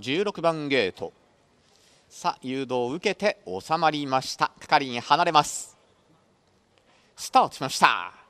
16番ゲートさあ誘導を受けて収まりました係に離れますスタートしました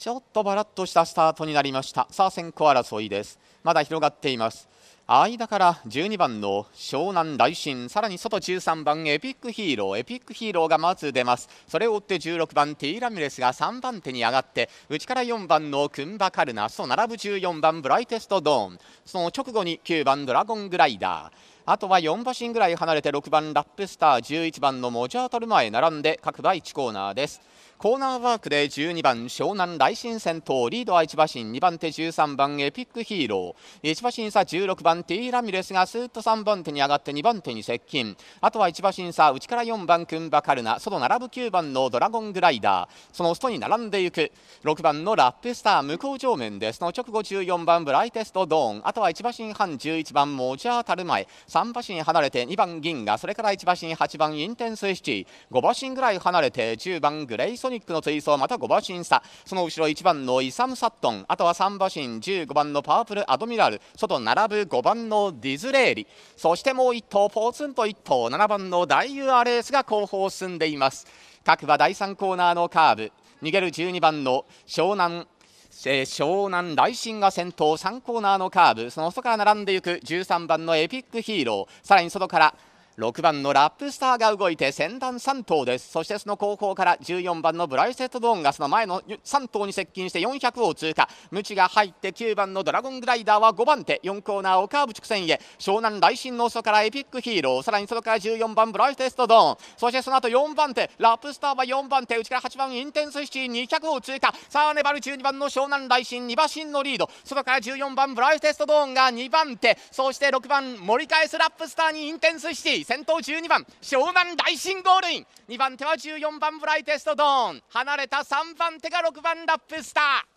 ちょっとバラッとしたスタートになりましたさあ先行争いですまだ広がっています間から12番の湘南大進さらに外13番エピックヒーローエピックヒーローがまず出ますそれを追って16番ティーラミレスが3番手に上がって内から4番のクンバカルナその並ぶ14番ブライテストドーンその直後に9番ドラゴングライダーあとは4馬身ぐらい離れて6番ラップスター11番のモジャートル前並んで各馬1コーナーですコーナーワークで12番湘南来新戦闘リードは1馬身2番手13番エピックヒーロー1馬身差16番ティーラミレスがスーッと3番手に上がって2番手に接近あとは1馬身差内から4番クンバカルナ外並ぶ9番のドラゴングライダーその外に並んでいく6番のラップスター向こう上面でその直後14番ブライテストドーンあとは1馬身半11番持ち当たる前3馬身離れて2番銀河それから1馬身8番インテンスシティ5馬身ぐらい離れて10番グレイソニックの追走また5馬身差その後ろ1番のイサム・サットンあとは3馬身15番のパープル・アドミラル外並ぶ5番のディズレーリそしてもう1頭ポツンと1頭7番のダイユアレースが後方を進んでいます各馬第3コーナーのカーブ逃げる12番の湘南えー、湘南大進が先頭3コーナーのカーブその外から並んでいく13番のエピックヒーローさらに外から6番のラップスターが動いて先端3頭ですそしてその後方から14番のブライセットドーンがその前の3頭に接近して400を通過ムチが入って9番のドラゴングライダーは5番手4コーナーをカーブ直線へ湘南大進の外からエピックヒーローさらにそこから14番ブライセットドーンそしてその後4番手ラップスターは4番手内から8番インテンスシティ200を通過さあ粘る12番の湘南大進、2馬身のリード外から14番ブライセットドーンが2番手そして6番盛り返すラップスターにインテンスシティ先頭12番湘南大ンゴールイン2番手は14番ブライテストドーン離れた3番手が6番ラップスター